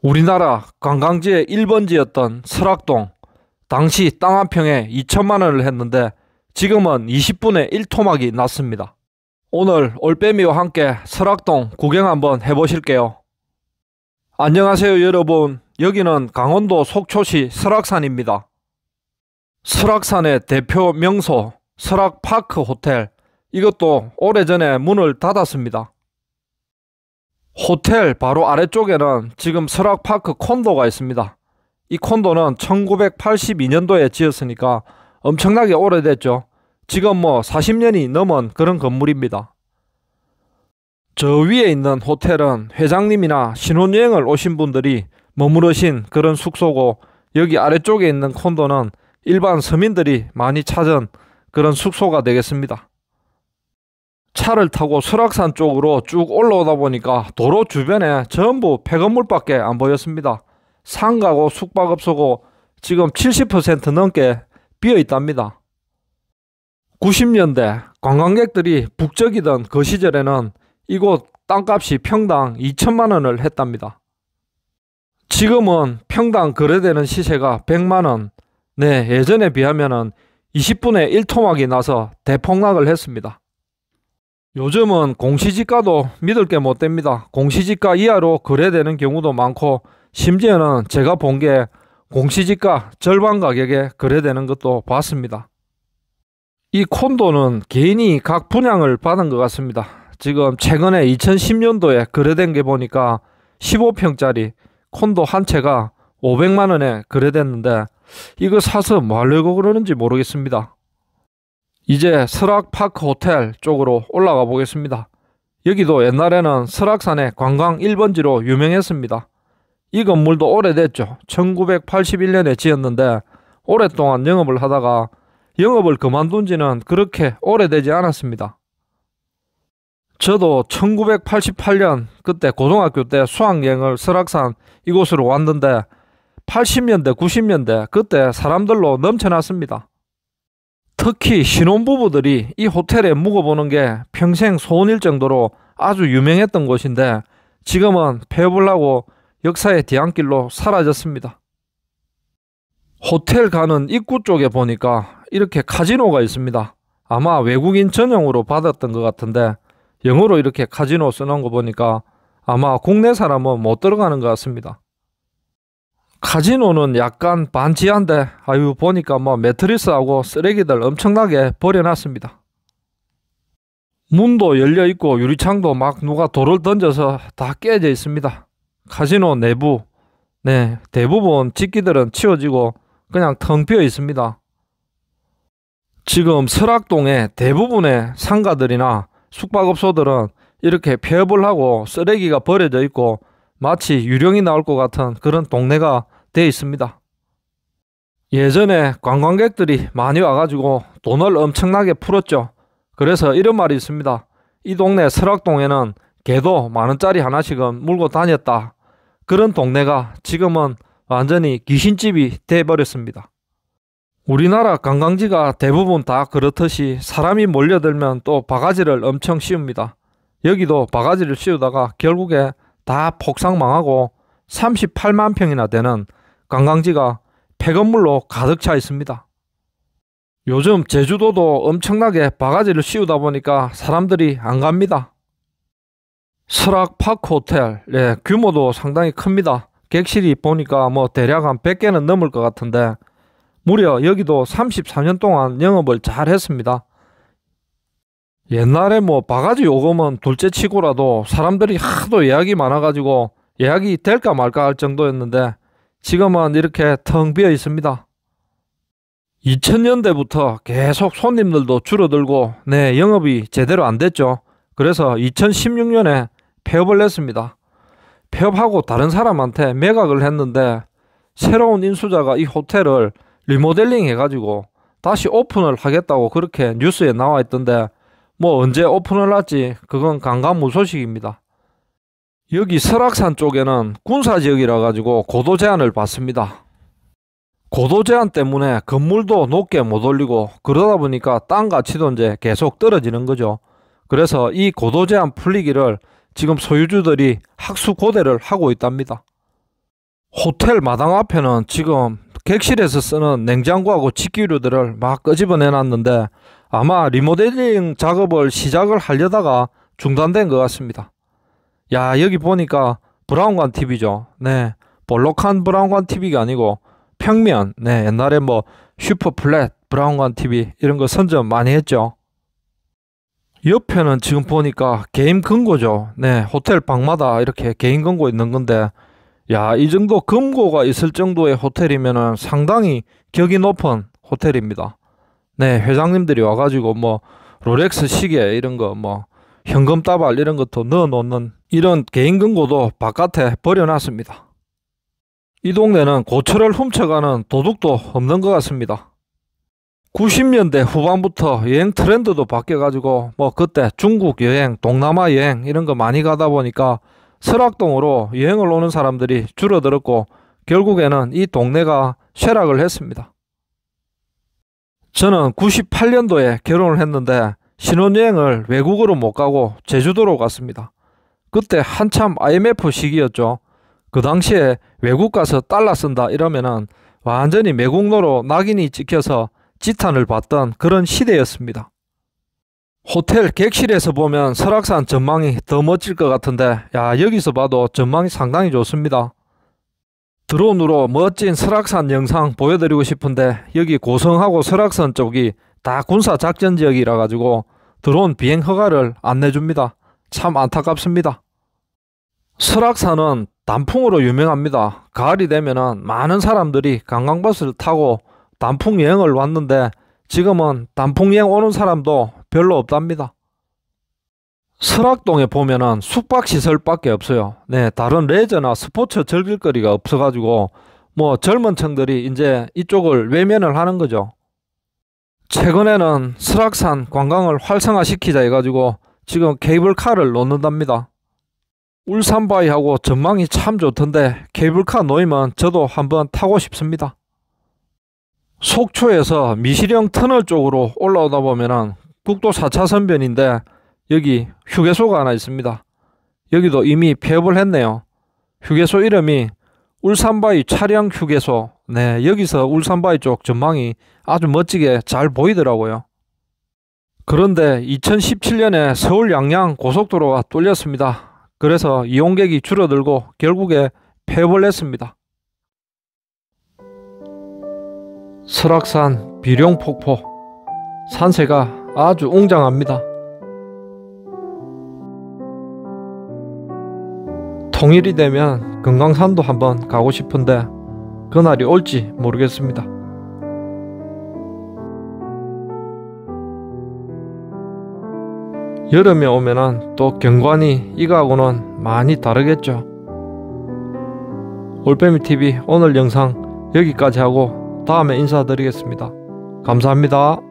우리나라 관광지의 1번지였던 설악동 당시 땅 한 평에 2천만 원을 했는데 지금은 20분의 1토막이 났습니다. 오늘 올빼미와 함께 설악동 구경 한번 해보실게요. 안녕하세요 여러분 여기는 강원도 속초시 설악산입니다. 설악산의 대표 명소 설악파크 호텔 이것도 오래전에 문을 닫았습니다. 호텔 바로 아래쪽에는 지금 설악파크 콘도가 있습니다. 이 콘도는 1982년도에 지었으니까 엄청나게 오래됐죠. 지금 뭐 40년이 넘은 그런 건물입니다. 저 위에 있는 호텔은 회장님이나 신혼여행을 오신 분들이 머무르신 그런 숙소고 여기 아래쪽에 있는 콘도는 일반 서민들이 많이 찾은 그런 숙소가 되겠습니다. 차를 타고 설악산 쪽으로 쭉 올라오다 보니까 도로 주변에 전부 폐건물밖에 안 보였습니다. 상가고 숙박업소고 지금 70% 넘게 비어 있답니다. 90년대 관광객들이 북적이던 그 시절에는 이곳 땅값이 평당 2천만 원을 했답니다. 지금은 평당 거래되는 시세가 100만 원, 네 예전에 비하면 20분의 1토막이 나서 대폭락을 했습니다. 요즘은 공시지가도 믿을 게 못 됩니다. 공시지가 이하로 거래되는 경우도 많고 심지어는 제가 본 게 공시지가 절반 가격에 거래되는 것도 봤습니다. 이 콘도는 개인이 각 분양을 받은 것 같습니다. 지금 최근에 2010년도에 거래된 게 보니까 15평짜리 콘도 한 채가 500만원에 거래됐는데 이거 사서 뭐 하려고 그러는지 모르겠습니다. 이제 설악파크 호텔 쪽으로 올라가 보겠습니다. 여기도 옛날에는 설악산의 관광 1번지로 유명했습니다. 이 건물도 오래됐죠. 1981년에 지었는데 오랫동안 영업을 하다가 영업을 그만둔 지는 그렇게 오래되지 않았습니다. 저도 1988년 그때 고등학교 때 수학여행을 설악산 이곳으로 왔는데 80년대 90년대 그때 사람들로 넘쳐났습니다. 특히 신혼부부들이 이 호텔에 묵어보는 게 평생 소원일 정도로 아주 유명했던 곳인데 지금은 폐업을하고 역사의 뒤안길로 사라졌습니다. 호텔 가는 입구 쪽에 보니까 이렇게 카지노가 있습니다. 아마 외국인 전용으로 받았던 것 같은데 영어로 이렇게 카지노 써놓은 거 보니까 아마 국내 사람은 못 들어가는 것 같습니다. 카지노는 약간 반지한데 아유 보니까 뭐 매트리스하고 쓰레기들 엄청나게 버려놨습니다. 문도 열려있고 유리창도 막 누가 돌을 던져서 다 깨져 있습니다. 카지노 내부 네 대부분 집기들은 치워지고 그냥 텅 비어 있습니다. 지금 설악동의 대부분의 상가들이나 숙박업소들은 이렇게 폐업을 하고 쓰레기가 버려져 있고 마치 유령이 나올 것 같은 그런 동네가 되어 있습니다. 예전에 관광객들이 많이 와가지고 돈을 엄청나게 풀었죠. 그래서 이런 말이 있습니다. 이 동네 설악동에는 개도 만원짜리 하나씩은 물고 다녔다. 그런 동네가 지금은 완전히 귀신집이 되어버렸습니다 우리나라 관광지가 대부분 다 그렇듯이 사람이 몰려들면 또 바가지를 엄청 씌웁니다. 여기도 바가지를 씌우다가 결국에 다 폭삭망하고 38만 평이나 되는 관광지가 폐건물로 가득 차 있습니다. 요즘 제주도도 엄청나게 바가지를 씌우다 보니까 사람들이 안 갑니다. 설악파크 호텔, 예, 규모도 상당히 큽니다. 객실이 보니까 뭐 대략 한 100개는 넘을 것 같은데 무려 여기도 34년 동안 영업을 잘 했습니다. 옛날에 뭐 바가지 요금은 둘째 치고라도 사람들이 하도 예약이 많아가지고 예약이 될까 말까 할 정도였는데 지금은 이렇게 텅 비어 있습니다. 2000년대부터 계속 손님들도 줄어들고 내 네, 영업이 제대로 안 됐죠. 그래서 2016년에 폐업을 했습니다. 폐업하고 다른 사람한테 매각을 했는데 새로운 인수자가 이 호텔을 리모델링 해가지고 다시 오픈을 하겠다고 그렇게 뉴스에 나와 있던데 뭐 언제 오픈을 할지 그건 강간무소식입니다. 여기 설악산 쪽에는 군사지역이라 가지고 고도 제한을 받습니다. 고도 제한 때문에 건물도 높게 못 올리고 그러다 보니까 땅 가치도 이제 계속 떨어지는 거죠. 그래서 이 고도 제한 풀리기를 지금 소유주들이 학수 고대를 하고 있답니다. 호텔 마당 앞에는 지금 객실에서 쓰는 냉장고하고 식기류들을 막 끄집어내놨는데 아마 리모델링 작업을 시작을 하려다가 중단된 것 같습니다. 야 여기 보니까 브라운관 TV죠. 네, 볼록한 브라운관 TV가 아니고 평면. 네, 옛날에 뭐 슈퍼 플랫 브라운관 TV 이런 거 선점 많이 했죠. 옆에는 지금 보니까 개인 금고죠. 네, 호텔 방마다 이렇게 개인 금고 있는 건데, 야, 이 정도 금고가 있을 정도의 호텔이면은 상당히 격이 높은 호텔입니다. 네, 회장님들이 와가지고 뭐 롤렉스 시계 이런 거뭐 현금 따발 이런 것도 넣어놓는 이런 개인 금고도 바깥에 버려놨습니다. 이 동네는 고철을 훔쳐가는 도둑도 없는 것 같습니다. 90년대 후반부터 여행 트렌드도 바뀌어가지고 뭐 그때 중국 여행, 동남아 여행 이런 거 많이 가다 보니까 설악동으로 여행을 오는 사람들이 줄어들었고 결국에는 이 동네가 쇠락을 했습니다. 저는 98년도에 결혼을 했는데 신혼여행을 외국으로 못 가고 제주도로 갔습니다. 그때 한참 IMF 시기였죠. 그 당시에 외국 가서 달러 쓴다 이러면은 완전히 매국노로 낙인이 찍혀서 지탄을 받던 그런 시대였습니다. 호텔 객실에서 보면 설악산 전망이 더 멋질 것 같은데 야 여기서 봐도 전망이 상당히 좋습니다. 드론으로 멋진 설악산 영상 보여드리고 싶은데 여기 고성하고 설악산 쪽이 다 군사작전지역이라 가지고 드론 비행 허가를 안 내줍니다. 참 안타깝습니다. 설악산은 단풍으로 유명합니다. 가을이 되면 많은 사람들이 관광버스를 타고 단풍 여행을 왔는데 지금은 단풍 여행 오는 사람도 별로 없답니다. 설악동에 보면은 숙박시설밖에 없어요. 네, 다른 레저나 스포츠 즐길거리가 없어가지고 뭐 젊은 층들이 이제 이쪽을 외면을 하는 거죠. 최근에는 설악산 관광을 활성화시키자 해가지고 지금 케이블카를 놓는답니다. 울산바위하고 전망이 참 좋던데 케이블카 놓이면 저도 한번 타고 싶습니다. 속초에서 미시령 터널 쪽으로 올라오다 보면은 국도 4차선 변인데 여기 휴게소가 하나 있습니다. 여기도 이미 폐업을 했네요. 휴게소 이름이 울산바위 차량 휴게소. 네, 여기서 울산바위 쪽 전망이 아주 멋지게 잘 보이더라고요. 그런데 2017년에 서울 양양 고속도로가 뚫렸습니다. 그래서 이용객이 줄어들고 결국에 폐업을 했습니다. 설악산 비룡폭포 산세가 아주 웅장합니다. 통일이 되면 금강산도 한번 가고 싶은데 그날이 올지 모르겠습니다. 여름에 오면은 또 경관이 이거하고는 많이 다르겠죠. 올빼미 TV 오늘 영상 여기까지 하고 다음에 인사드리겠습니다. 감사합니다.